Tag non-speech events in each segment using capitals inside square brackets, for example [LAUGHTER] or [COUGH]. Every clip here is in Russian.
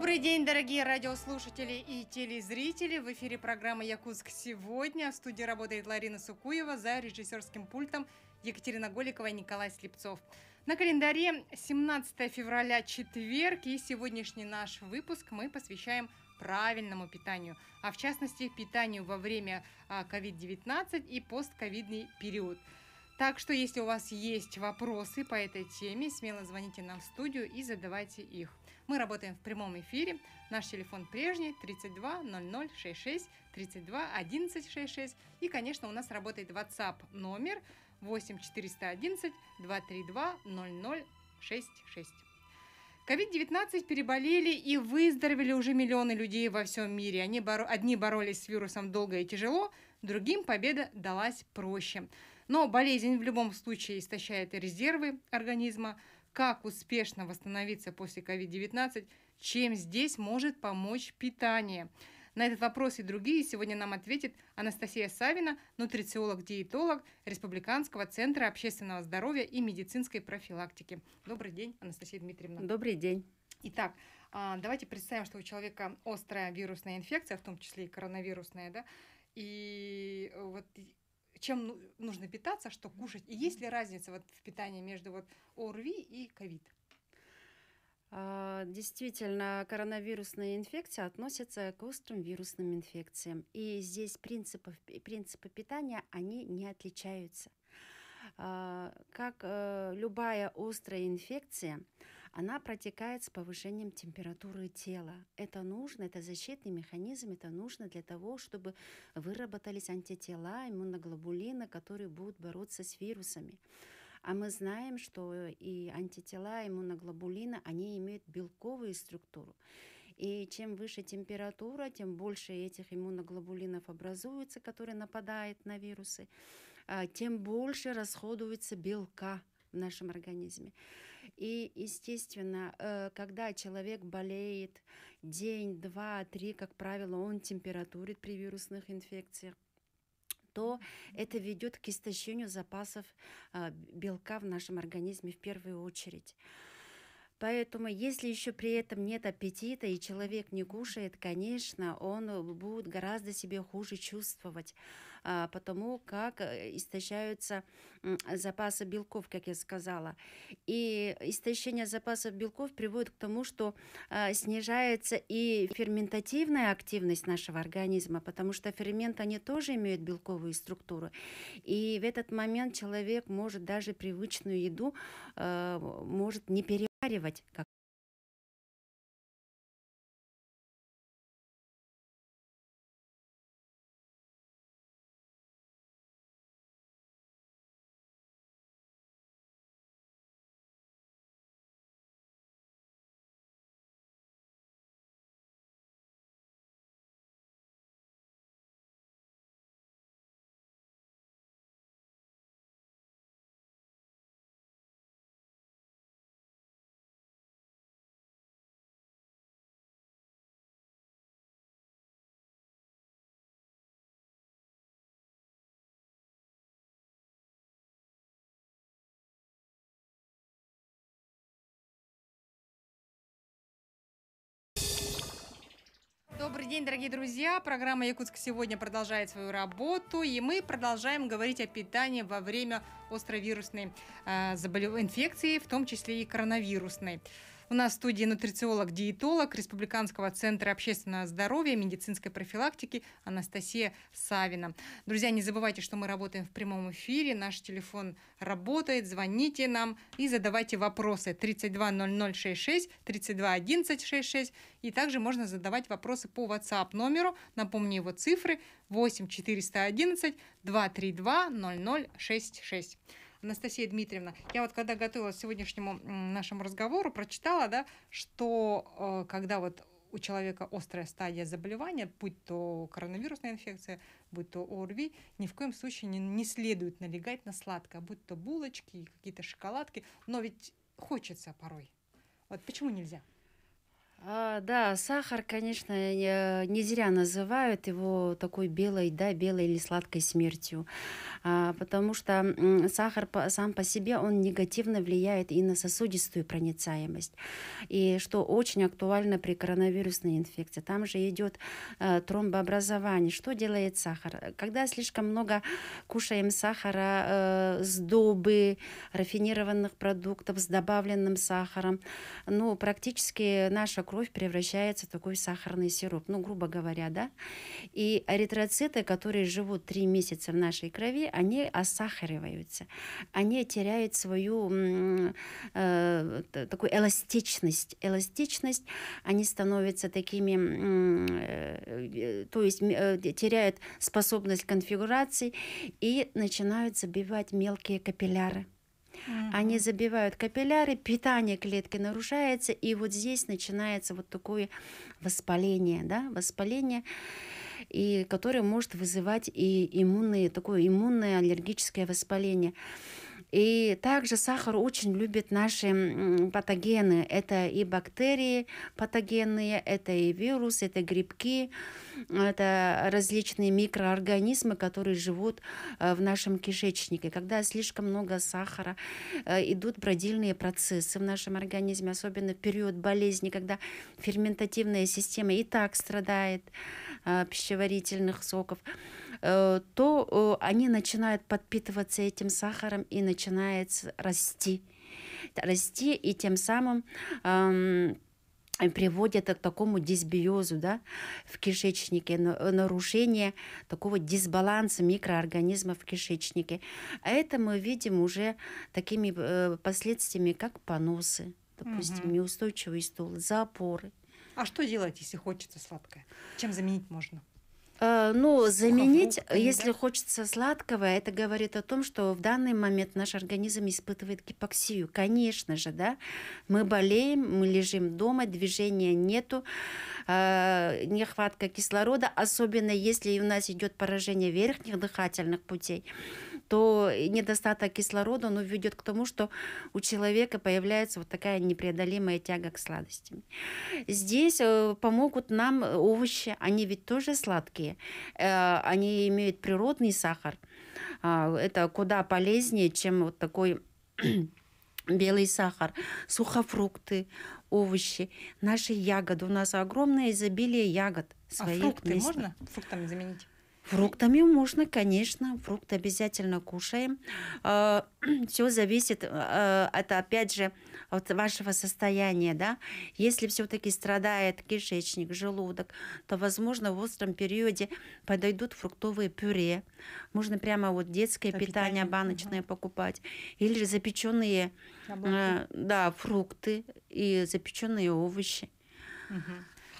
Добрый день, дорогие радиослушатели и телезрители. В эфире программа «Якутск сегодня». В студии работает Ларина Сукуева за режиссерским пультом Екатерина Голикова и Николай Слепцов. На календаре 17 февраля, четверг, и сегодняшний наш выпуск мы посвящаем правильному питанию, а в частности питанию во время COVID-19 а, и постковидный период. Так что, если у вас есть вопросы по этой теме, смело звоните нам в студию и задавайте их. Мы работаем в прямом эфире. Наш телефон прежний 32 00 66 32 11 66. И, конечно, у нас работает WhatsApp номер 8 411 232 00 66. COVID-19 переболели и выздоровели уже миллионы людей во всем мире. Они боро... Одни боролись с вирусом долго и тяжело, другим победа далась проще. Но болезнь в любом случае истощает резервы организма, как успешно восстановиться после COVID-19, чем здесь может помочь питание. На этот вопрос и другие сегодня нам ответит Анастасия Савина, нутрициолог-диетолог Республиканского центра общественного здоровья и медицинской профилактики. Добрый день, Анастасия Дмитриевна. Добрый день. Итак, а, давайте представим, что у человека острая вирусная инфекция, в том числе и коронавирусная, да, и вот чем ну, нужно питаться, что кушать, и есть ли разница вот в питании между вот ОРВИ и ковид? А, действительно, коронавирусная инфекция относится к острым вирусным инфекциям. И здесь принципы, принципы питания, они не отличаются. А, как э, любая острая инфекция, она протекает с повышением температуры тела. Это нужно, это защитный механизм, это нужно для того, чтобы выработались антитела, иммуноглобулины, которые будут бороться с вирусами. А мы знаем, что и антитела, иммуноглобулины, они имеют белковую структуру. И чем выше температура, тем больше этих иммуноглобулинов образуется, которые нападают на вирусы, а тем больше расходуется белка в нашем организме. И, естественно, э, когда человек болеет день, два, три, как правило, он температурит при вирусных инфекциях, то это ведет к истощению запасов а, белка в нашем организме в первую очередь. Поэтому, если еще при этом нет аппетита и человек не кушает, конечно, он э, будет гораздо себе хуже чувствовать. А, потому как э, истощаются запасы белков, как я сказала. И истощение запасов белков приводит к тому, что а, снижается и ферментативная активность нашего организма, потому что ферменты, они тоже имеют белковую структуру. И в этот момент человек может даже привычную еду а, может не переваривать, как Добрый день, дорогие друзья! Программа «Якутск сегодня» продолжает свою работу, и мы продолжаем говорить о питании во время островирусной э, заболев... инфекции, в том числе и коронавирусной. У нас в студии нутрициолог-диетолог Республиканского центра общественного здоровья и медицинской профилактики Анастасия Савина. Друзья, не забывайте, что мы работаем в прямом эфире. Наш телефон работает. Звоните нам и задавайте вопросы. 320066, 321166. И также можно задавать вопросы по WhatsApp номеру. Напомню его цифры 8 411 232 0066. Анастасия Дмитриевна, я вот когда готовилась к сегодняшнему нашему разговору, прочитала, да, что э, когда вот у человека острая стадия заболевания, будь то коронавирусная инфекция, будь то ОРВИ, ни в коем случае не, не следует налегать на сладкое, будь то булочки, какие-то шоколадки, но ведь хочется порой. Вот почему нельзя? А, да, сахар, конечно, не зря называют его такой белой, да, белой или сладкой смертью, а, потому что сахар сам по себе, он негативно влияет и на сосудистую проницаемость, и что очень актуально при коронавирусной инфекции. Там же идет а, э, тромбообразование. Что делает сахар? Когда слишком много кушаем сахара э, с рафинированных продуктов с добавленным сахаром, ну, практически наша кровь превращается в такой сахарный сироп, ну, грубо говоря, да. И эритроциты, которые живут три месяца в нашей крови, они осахариваются, они теряют свою э, такую эластичность, эластичность, они становятся такими, э, э, то есть э, теряют способность конфигурации и начинают забивать мелкие капилляры. Mm-hmm. Они забивают капилляры, питание клетки нарушается, и вот здесь начинается вот такое воспаление, да, воспаление и которое может вызывать и иммунные, такое иммунное аллергическое воспаление. И также сахар очень любит наши патогены. Это и бактерии патогенные, это и вирус, это грибки, это различные микроорганизмы, которые живут э, в нашем кишечнике. Когда слишком много сахара, э, идут бродильные процессы в нашем организме, особенно в период болезни, когда ферментативная система и так страдает э, пищеварительных соков. Э, то э, они начинают подпитываться этим сахаром и начинает расти. Расти и тем самым эм, приводит к такому дисбиозу да, в кишечнике, нарушение такого дисбаланса микроорганизмов в кишечнике. А это мы видим уже такими э, последствиями, как поносы, допустим, угу. неустойчивый стул, запоры. А что делать, если хочется сладкое? Чем заменить можно? Э, ну, заменить, э, если хочется сладкого, это говорит о том, что в данный момент наш организм испытывает гипоксию. Конечно же, да, мы болеем, мы лежим дома, движения нету, э, нехватка кислорода, особенно если у нас идет поражение верхних дыхательных путей то недостаток кислорода он ведет к тому, что у человека появляется вот такая непреодолимая тяга к сладостям. Здесь э, помогут нам э, овощи, они ведь тоже сладкие, э, они имеют природный сахар. А, это куда полезнее, чем вот такой [CLEARS THROAT] белый сахар, сухофрукты, овощи, наши ягоды. У нас огромное изобилие ягод. А своих а фрукты местных. можно фруктами заменить? Фруктами можно, конечно, фрукты обязательно кушаем. А, [CLEARS THROAT] Все зависит, а, это опять же от вашего состояния, да. Если все-таки страдает кишечник, желудок, то, возможно, в остром периоде подойдут фруктовые пюре. Можно прямо вот детское питание, питание баночное угу. покупать. Или же запеченные, а, да, фрукты и запеченные овощи. Угу.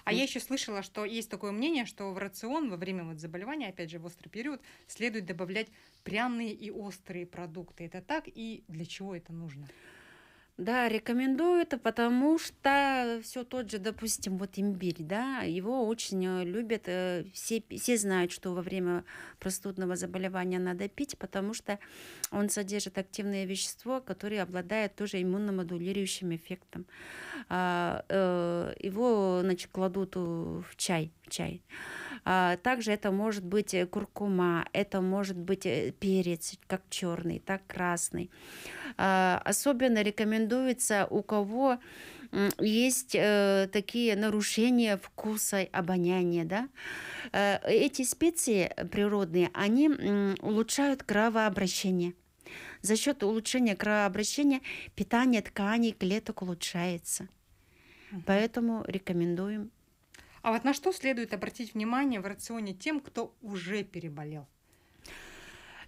А я еще слышала, что есть такое мнение, что в рацион во время вот заболевания, опять же, в острый период, следует добавлять пряные и острые продукты. Это так? И для чего это нужно? Да, рекомендую это, потому что все тот же, допустим, вот имбирь, да, его очень э, любят, э, все, все знают, что во время простудного заболевания надо пить, потому что он содержит активное вещество, которое обладает тоже иммуномодулирующим эффектом. А, э, его, значит, кладут в чай, в чай. А, также это может быть э, куркума, это может быть э, перец, как черный, так красный. А, особенно рекомендуется у кого есть э, такие нарушения вкуса, обоняния, да. Э, эти специи э, природные, они э, улучшают кровообращение. За счет улучшения кровообращения питание тканей клеток улучшается. Поэтому рекомендуем а вот на что следует обратить внимание в рационе тем, кто уже переболел?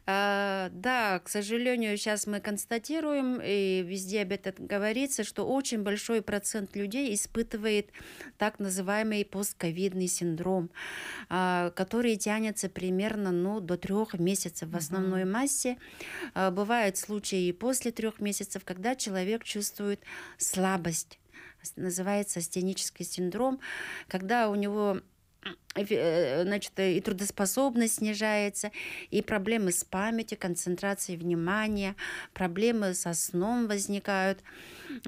А, да, к сожалению, сейчас мы констатируем, и везде об этом говорится, что очень большой процент людей испытывает так называемый постковидный синдром, а, который тянется примерно ну, до трех месяцев в основной массе. А, бывают случаи и после трех месяцев, когда человек чувствует слабость называется астенический синдром, когда у него э, э, значит, э, и трудоспособность снижается, и проблемы с памятью, концентрацией внимания, проблемы со сном возникают,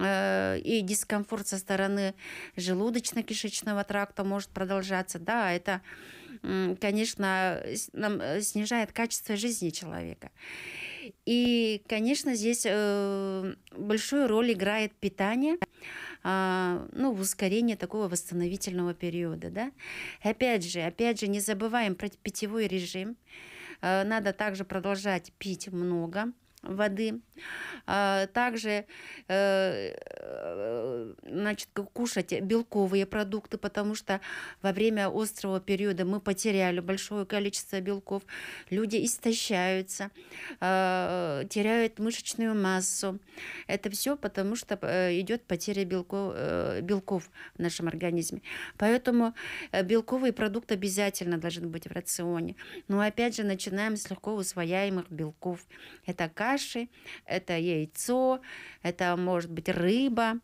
и дискомфорт со стороны желудочно-кишечного тракта может продолжаться. Да, это конечно, нам э, снижает качество жизни человека. И, конечно, здесь э, большую роль играет питание а, ну, в ускорении такого восстановительного периода. Да? Опять же, опять же, не забываем про питьевой режим. Э, надо также продолжать пить много воды, а, также э, э, значит, кушать белковые продукты, потому что во время острого периода мы потеряли большое количество белков. Люди истощаются, а, теряют мышечную массу. Это все потому, что э, идет потеря белков, белков в нашем организме. Поэтому белковый продукт обязательно должен быть в рационе. Но опять же, начинаем с легко усвояемых белков. Это каши, это яйцо, это может быть рыба.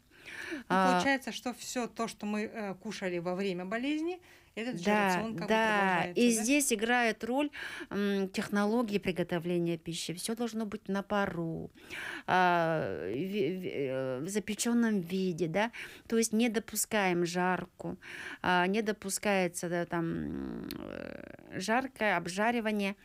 Ну, а, получается, что все то, что мы э, кушали во время болезни, этот да, же рацион как да. бы И да? здесь играет роль технологии приготовления пищи. Все должно быть на пару, а, в э, запеченном виде, да. То есть не допускаем жарку, а, не допускается да, там э, жаркое обжаривание.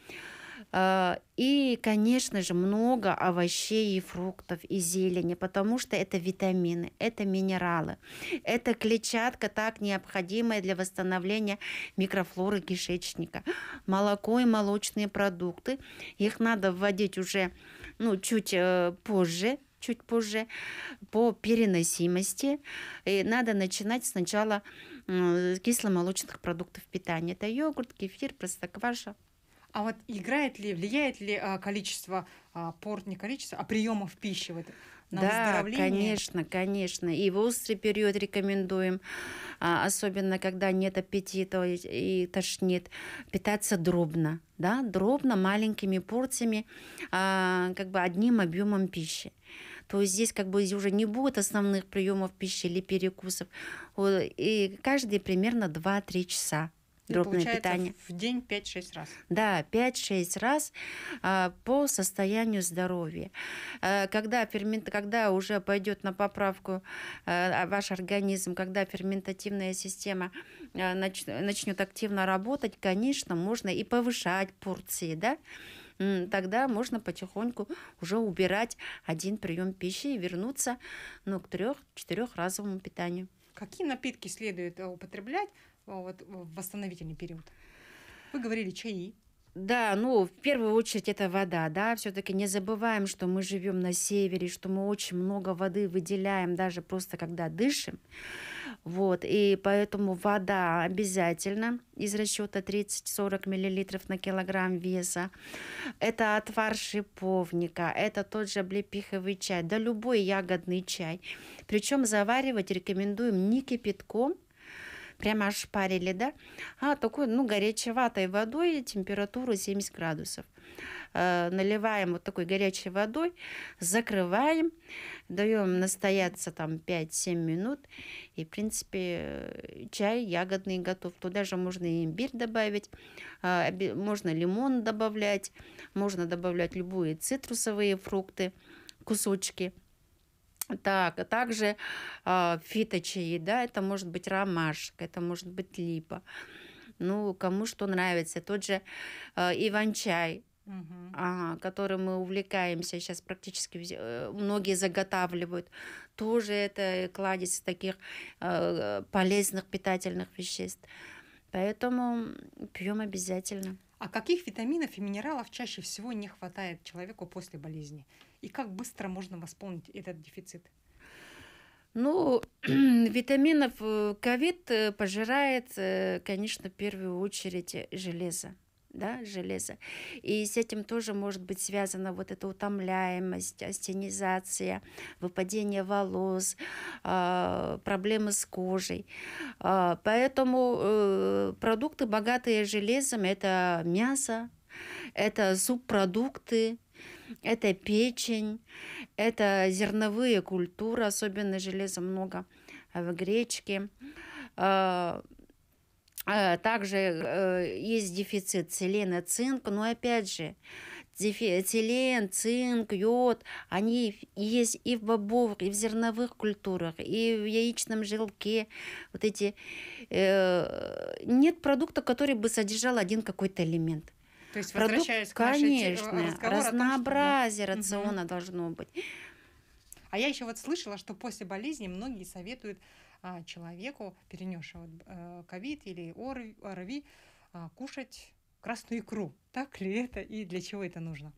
А, и, конечно же, много овощей и фруктов и зелени, потому что это витамины, это минералы, это клетчатка, так необходимая для восстановления микрофлоры кишечника. Молоко и молочные продукты, их надо вводить уже ну, чуть э, позже, чуть позже, по переносимости. И надо начинать сначала с кисломолочных продуктов питания. Это йогурт, кефир, простокваша, а вот играет ли, влияет ли а, количество, а, порт не количество, а приемов пищи в этом? на да, конечно, конечно. И в острый период рекомендуем, а, особенно когда нет аппетита и тошнит, питаться дробно, да, дробно, маленькими порциями, а, как бы одним объемом пищи. То есть здесь как бы уже не будет основных приемов пищи или перекусов. И каждые примерно 2-3 часа дробное питание. В день 5-6 раз. Да, 5-6 раз а, по состоянию здоровья. А, когда, фермент, когда уже пойдет на поправку а, а, ваш организм, когда ферментативная система а, нач, начнет активно работать, конечно, можно и повышать порции, да? тогда можно потихоньку уже убирать один прием пищи и вернуться ну, к трех-четырехразовому питанию. Какие напитки следует э, употреблять вот, в восстановительный период? Вы говорили чаи. Да, ну, в первую очередь это вода, да, все-таки не забываем, что мы живем на севере, что мы очень много воды выделяем, даже просто когда дышим, вот, и поэтому вода обязательно из расчета 30-40 мл на килограмм веса. Это отвар шиповника, это тот же облепиховый чай, да любой ягодный чай. Причем заваривать рекомендуем не кипятком, прямо аж парили, да, а такой, ну, горячеватой водой, температуру 70 градусов. Э, наливаем вот такой горячей водой, закрываем, даем настояться там 5-7 минут, и, в принципе, чай ягодный готов. Туда же можно и имбирь добавить, а, можно лимон добавлять, можно добавлять любые цитрусовые фрукты, кусочки – так, а также э, а, фиточаи, да, это может быть ромашка, это может быть липа. Ну, кому что нравится. Тот же э, иван-чай, угу. а, который мы увлекаемся сейчас практически э, многие заготавливают, тоже это кладезь таких э, полезных питательных веществ. Поэтому пьем обязательно. А каких витаминов и минералов чаще всего не хватает человеку после болезни? И как быстро можно восполнить этот дефицит? Ну, [CLEARS THROAT] витаминов э, ковид э, пожирает, э, конечно, в первую очередь железо да, железо. И с этим тоже может быть связана вот эта утомляемость, астенизация, выпадение волос, а, проблемы с кожей. А, поэтому продукты, богатые железом, это мясо, это субпродукты, это печень, это зерновые культуры, особенно железа много э, в гречке. А, а, также э, есть дефицит селена, цинка, но опять же, целен, цинк, йод, они есть и в бобовых, и в зерновых культурах, и в яичном желке. Вот эти... Э, нет продукта, который бы содержал один какой-то элемент. То есть, возвращаясь продукт, к э, конечно, разнообразие том, что... рациона угу. должно быть. А я еще вот слышала, что после болезни многие советуют а, человеку, перенесшего э, ковид а, или ОРВИ, а, кушать красную икру. Так ли это и для чего это нужно?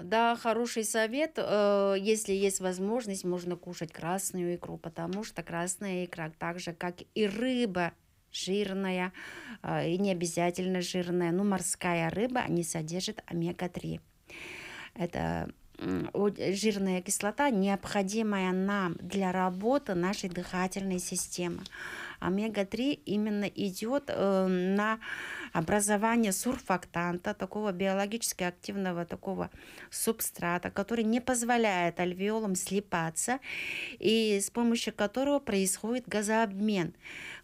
Да, хороший совет. Э, если есть возможность, можно кушать красную икру, потому что красная икра, так же как и рыба, жирная э, и не обязательно жирная, ну морская рыба, не содержит омега-3. Это жирная кислота, необходимая нам для работы нашей дыхательной системы омега-3 именно идет э, на образование сурфактанта, такого биологически активного такого субстрата, который не позволяет альвеолам слипаться и с помощью которого происходит газообмен.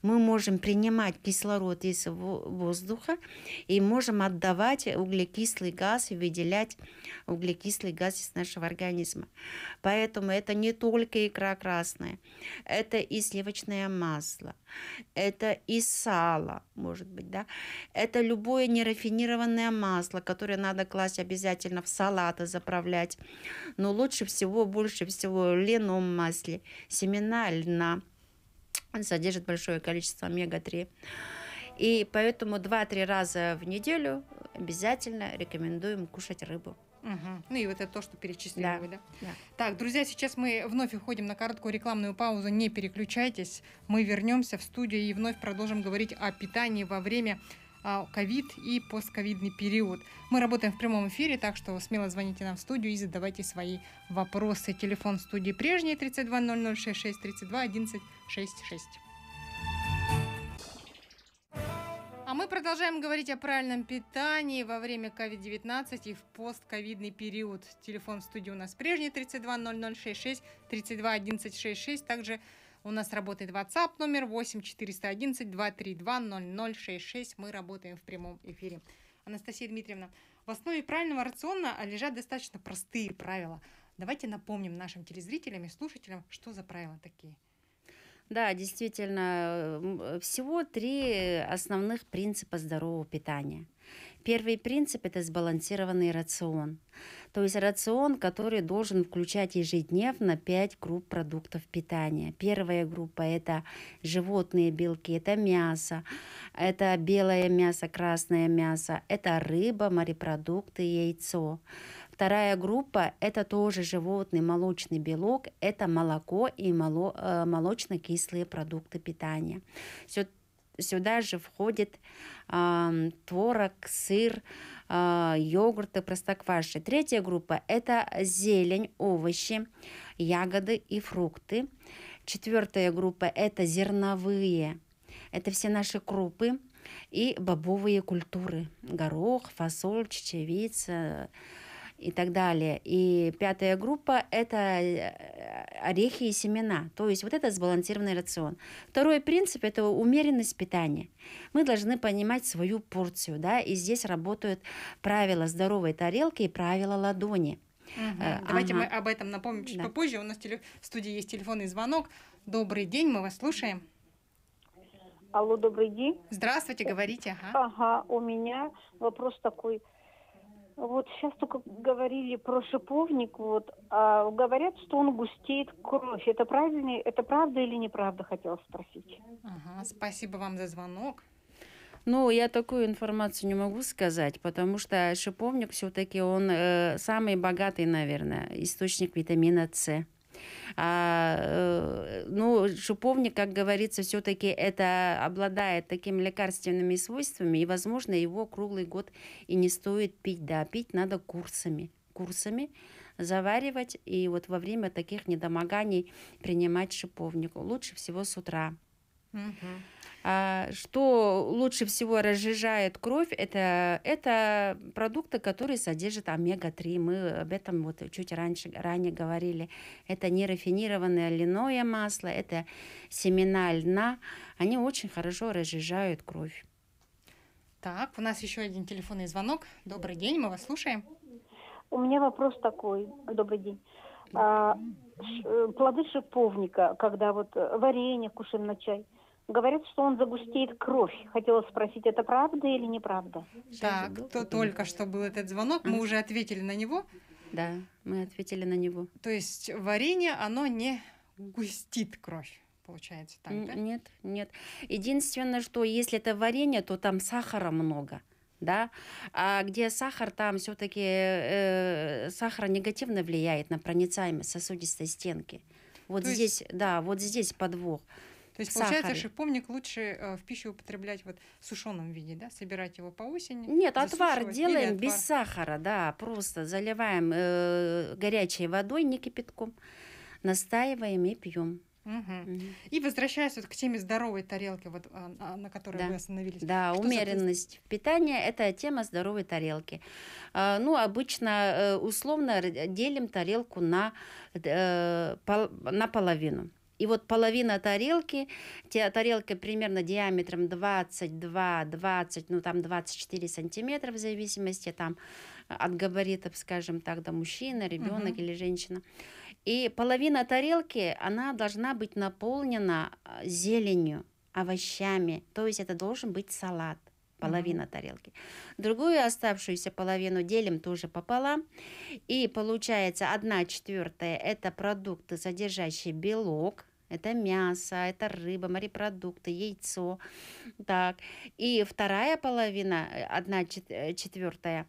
Мы можем принимать кислород из воздуха и можем отдавать углекислый газ и выделять углекислый газ из нашего организма. Поэтому это не только икра красная, это и сливочное масло, это и сало, может быть, да. Это любое нерафинированное масло, которое надо класть обязательно в салаты, заправлять. Но лучше всего, больше всего в льняном масле. Семена льна содержит большое количество омега-3. И поэтому 2-3 раза в неделю обязательно рекомендуем кушать рыбу. Угу. Ну и вот это то, что перечислили да. вы, да? да? Так, друзья, сейчас мы вновь уходим на короткую рекламную паузу. Не переключайтесь. Мы вернемся в студию и вновь продолжим говорить о питании во время а, ковид и постковидный период. Мы работаем в прямом эфире, так что смело звоните нам в студию и задавайте свои вопросы. Телефон студии прежний 32 0066 32 11 66. А мы продолжаем говорить о правильном питании во время COVID-19 и в постковидный период. Телефон в студии у нас прежний 32 0066 32 11 66. Также у нас работает WhatsApp номер 8 411 232 0066. Мы работаем в прямом эфире. Анастасия Дмитриевна, в основе правильного рациона лежат достаточно простые правила. Давайте напомним нашим телезрителям и слушателям, что за правила такие – да, действительно, э, всего три основных принципа здорового питания. Первый принцип – это сбалансированный рацион. То есть рацион, который должен включать ежедневно 5 групп продуктов питания. Первая группа – это животные белки, это мясо, это белое мясо, красное мясо, это рыба, морепродукты, яйцо. Вторая группа – это тоже животный молочный белок, это молоко и моло, э, молочно-кислые продукты питания. Сюда же входит э, творог, сыр, э, а, йогурты, простокваши. Третья группа – это зелень, овощи, ягоды и фрукты. Четвертая группа – это зерновые. Это все наши крупы и бобовые культуры. Горох, фасоль, чечевица, и так далее. И пятая группа – это э, орехи и семена, то есть вот это сбалансированный рацион. Второй принцип – это умеренность питания. Мы должны понимать свою порцию, да, и здесь работают правила здоровой тарелки и правила ладони. Угу. Давайте ага. мы об этом напомним чуть да. попозже. У нас теле... в студии есть телефонный звонок. Добрый день, мы вас слушаем. Алло, добрый день. Здравствуйте, говорите. Ага, ага у меня вопрос такой – вот сейчас только говорили про шиповник, вот, а говорят, что он густеет кровь. Это правильно, это правда или неправда, хотела спросить. Ага, спасибо вам за звонок. Ну, я такую информацию не могу сказать, потому что шиповник все-таки он э, самый богатый, наверное, источник витамина С. А, э, ну, шиповник, как говорится, все-таки это обладает такими лекарственными свойствами, и, возможно, его круглый год и не стоит пить. Да, пить надо курсами курсами заваривать и вот во время таких недомоганий принимать шиповник. Лучше всего с утра. Угу. Что лучше всего разжижает кровь, это, это продукты, которые содержат омега-3. Мы об этом вот чуть раньше, ранее говорили. Это нерафинированное льняное масло, это семена льна. Они очень хорошо разжижают кровь. Так, у нас еще один телефонный звонок. Добрый день, мы вас слушаем. У меня вопрос такой. Добрый день. А, э, плоды шиповника, когда вот э, варенье кушаем на чай – Говорят, что он загустеет кровь. Хотела спросить, это правда или неправда? Так, то только что был этот звонок, мы уже ответили на него. Да, мы ответили на него. То есть варенье, оно не густит кровь получается так, да? Нет, нет. Единственное, что если это варенье, то там сахара много да, а где сахар, там все-таки э, сахар негативно влияет на проницаемость сосудистой стенки. Вот То здесь, есть... да, вот здесь подвох. То есть, получается, сахаре. шиповник лучше э, в пищу употреблять вот в сушеном виде, да? Собирать его по осени. Нет, отвар делаем отвар. без сахара, да, просто заливаем э, горячей водой, не кипятком, настаиваем и пьем. Угу. Угу. И возвращаясь вот к теме здоровой тарелки, вот, а, а, на которой да. вы остановились. Да, что умеренность за... питания – это тема здоровой тарелки. А, ну, обычно э, условно делим тарелку на, э, на половину. И вот половина тарелки, тарелка примерно диаметром 22, 20, ну там 24 сантиметра в зависимости там э, от габаритов, скажем так, да, мужчина, ребенок угу. или женщина. И половина тарелки, она должна быть наполнена э, зеленью, овощами. То есть это должен быть салат половина mm-hmm. тарелки. Другую оставшуюся половину делим тоже пополам. И получается 1 четвертая – это продукты, содержащие белок, это мясо, это рыба, морепродукты, яйцо. Так. И вторая половина, э, одна э, четвертая,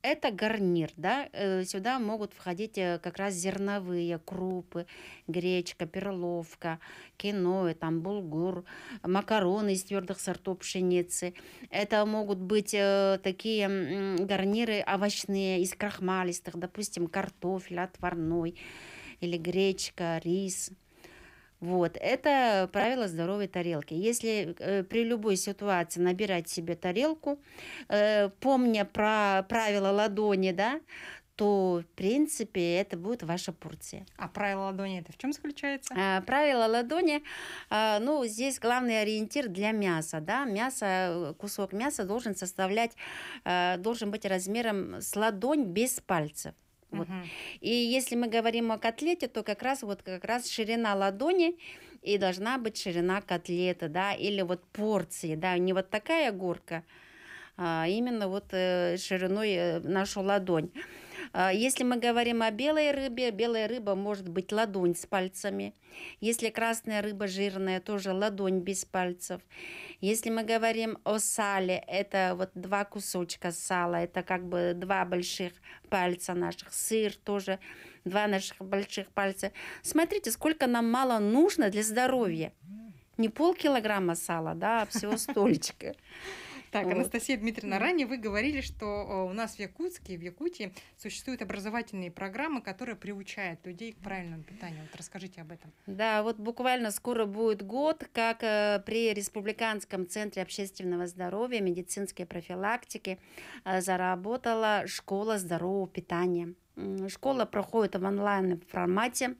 это гарнир. Да? Э, сюда могут входить как раз зерновые, крупы, гречка, перловка, киноэ, там булгур, макароны из твердых сортов пшеницы. Это могут быть такие гарниры овощные из крахмалистых, допустим, картофель отварной или гречка, рис – вот, это правило здоровой тарелки. Если э, при любой ситуации набирать себе тарелку, э, помня про правило ладони, да, то, в принципе, это будет ваша порция. А правило ладони это в чем заключается? А, правило ладони, а, ну, здесь главный ориентир для мяса, да, мясо, кусок мяса должен составлять, а, должен быть размером с ладонь без пальцев. Вот. Угу. И если мы говорим о котлете, то как раз вот как раз ширина ладони и должна быть ширина котлеты да, или вот порции, да, не вот такая горка, а именно вот э, шириной э, нашу ладонь. А, если мы говорим о белой рыбе, белая рыба может быть ладонь с пальцами. Если красная рыба жирная, тоже ладонь без пальцев. Если мы говорим о сале, это вот два кусочка сала, это как бы два больших пальца наших. Сыр тоже два наших больших пальца. Смотрите, сколько нам мало нужно для здоровья. Не полкилограмма сала, да, а всего столечко. Так, вот. Анастасия Дмитриевна, ранее вы говорили, что у нас в Якутске, в Якутии существуют образовательные программы, которые приучают людей к правильному питанию. Вот расскажите об этом. Да, вот буквально скоро будет год, как э, при Республиканском центре общественного здоровья, медицинской профилактики э, заработала школа здорового питания. Школа проходит в онлайн формате.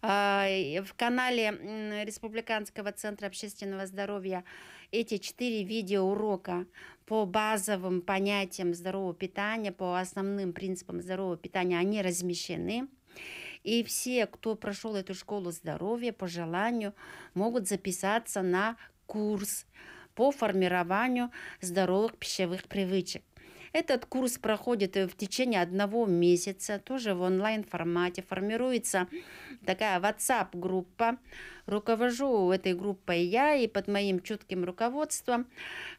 Э, в канале Республиканского центра общественного здоровья эти четыре видеоурока по базовым понятиям здорового питания, по основным принципам здорового питания, они размещены. И все, кто прошел эту школу здоровья по желанию, могут записаться на курс по формированию здоровых пищевых привычек. Этот курс проходит э, в течение одного месяца, тоже в онлайн-формате. Формируется такая WhatsApp-группа. Руковожу этой группой я, и под моим чутким руководством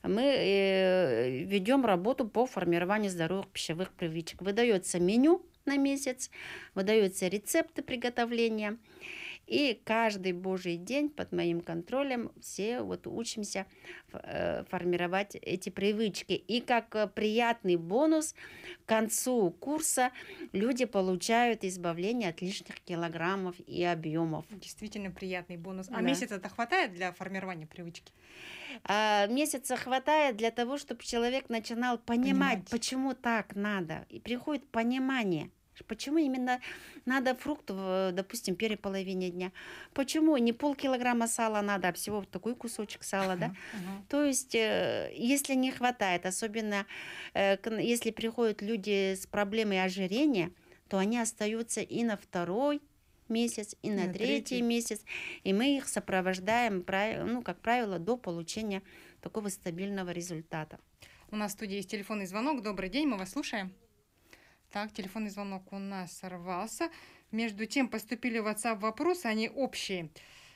мы э, ведем работу по формированию здоровых пищевых привычек. Выдается меню на месяц, выдаются рецепты приготовления. И каждый Божий день под моим контролем все вот учимся э, формировать эти привычки. И как э, приятный бонус к концу курса люди получают избавление от лишних килограммов и объемов. Действительно приятный бонус. А да. месяца-то хватает для формирования привычки? А, месяца хватает для того, чтобы человек начинал понимать, понимать, почему так надо. И приходит понимание. Почему именно надо фрукт, допустим, первой половине дня? Почему не полкилограмма сала надо, а всего такой кусочек сала, да? Uh-huh. То есть, э, если не хватает, особенно э, если приходят люди с проблемой ожирения, то они остаются и на второй месяц, и на, на третий. третий месяц, и мы их сопровождаем, ну, как правило, до получения такого стабильного результата. У нас в студии есть телефонный звонок. Добрый день, мы вас слушаем. Так, телефонный звонок у нас сорвался. Между тем поступили в WhatsApp вопросы, они общие,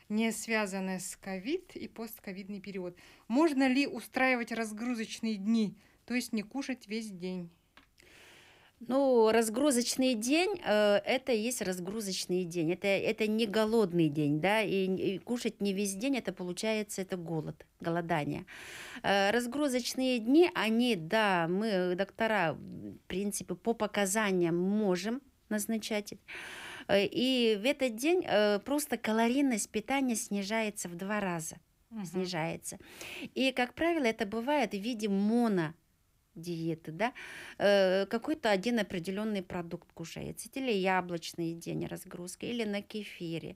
не связанные с ковид и постковидный период. Можно ли устраивать разгрузочные дни, то есть не кушать весь день? Ну, разгрузочный день э, это есть разгрузочный день. Это, это не голодный день, да, и, и кушать не весь день, это получается, это голод, голодание. Э, разгрузочные дни, они, да, мы, доктора, в принципе, по показаниям можем назначать. Э, и в этот день просто калорийность питания снижается в два раза. Угу. Снижается. И, как правило, это бывает в виде моно диеты, да, э, какой-то один определенный продукт кушается, или яблочный день разгрузки, или на кефире,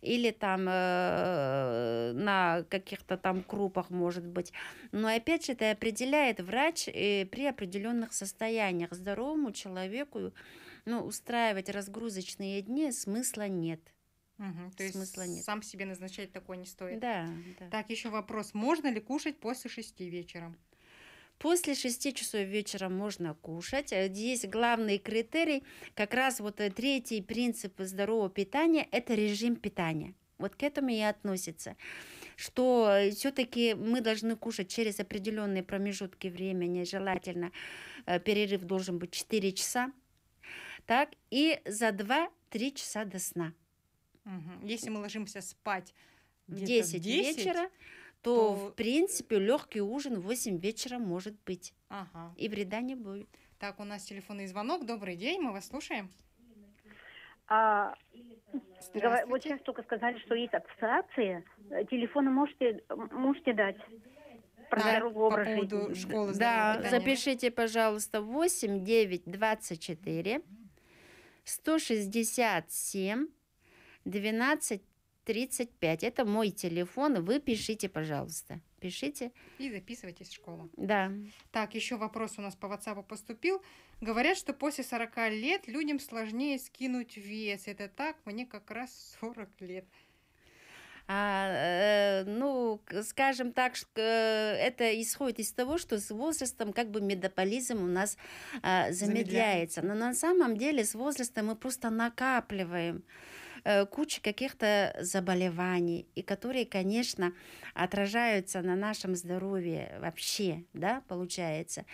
или там э, на каких-то там крупах, может быть. Но опять же, это определяет врач э, при определенных состояниях. Здоровому человеку ну, устраивать разгрузочные дни смысла нет. Угу, то Смысла есть нет. сам себе назначать такое не стоит. Да, да. Так, еще вопрос. Можно ли кушать после шести вечера? После 6 часов вечера можно кушать. Э, здесь главный критерий, как раз вот э, третий принцип здорового питания – это режим питания. Вот к этому и относится, что э, все-таки мы должны кушать через определенные промежутки времени, желательно перерыв должен быть 4 часа, так, и за 2-3 часа до сна. Угу. Если мы ложимся спать 10, 10 вечера, то, то... в принципе легкий ужин в 8 вечера может быть. Ага. И вреда не будет. Так, у нас телефонный звонок. Добрый день, мы вас слушаем. А, вот сейчас только сказали, что есть абстракции. Телефоны можете, можете дать про да, здоровый образ по поводу жизни. школы. Да, питания. запишите, пожалуйста, 8 9 24 167 12 35. Это мой телефон. Вы пишите, пожалуйста. Пишите. И записывайтесь в школу. Да. Так, еще вопрос у нас по WhatsApp поступил. Говорят, что после 40 лет людям сложнее скинуть вес. Это так? Мне как раз 40 лет. А, э, ну, скажем так, э, это исходит из того, что с возрастом как бы метаболизм у нас э, замедляется. Но на самом деле с возрастом мы просто накапливаем Э, куча каких-то заболеваний, и которые, конечно, отражаются на нашем здоровье вообще, да, получается.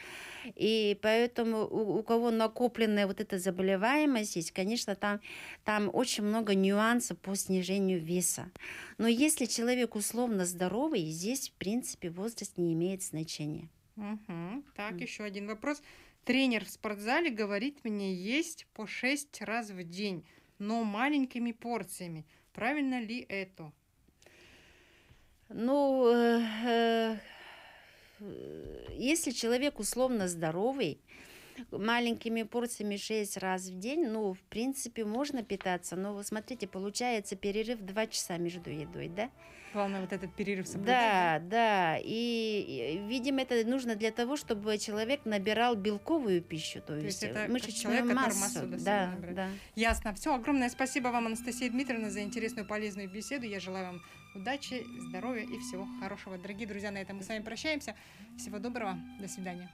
И поэтому у, у кого накопленная вот эта заболеваемость есть, конечно, там, там очень много нюансов по снижению веса. Но если человек условно здоровый, здесь, в принципе, возраст не имеет значения. Угу. Так, mm. еще один вопрос. Тренер в спортзале говорит мне есть по 6 раз в день но маленькими порциями. Правильно ли это? Ну, э, э, э если человек условно здоровый, маленькими порциями 6 раз в день, ну, в принципе, можно питаться, но, смотрите, получается перерыв 2 часа между едой, да? Главное, вот этот перерыв соблюдать. Да, да, и, и, видимо, это нужно для того, чтобы человек набирал белковую пищу, то, то есть, есть это мышечную человек, массу. массу да, да, Ясно. Все, огромное спасибо вам, Анастасия Дмитриевна, за интересную полезную беседу. Я желаю вам удачи, здоровья и всего хорошего. Дорогие друзья, на этом мы с вами прощаемся. Всего доброго. До свидания.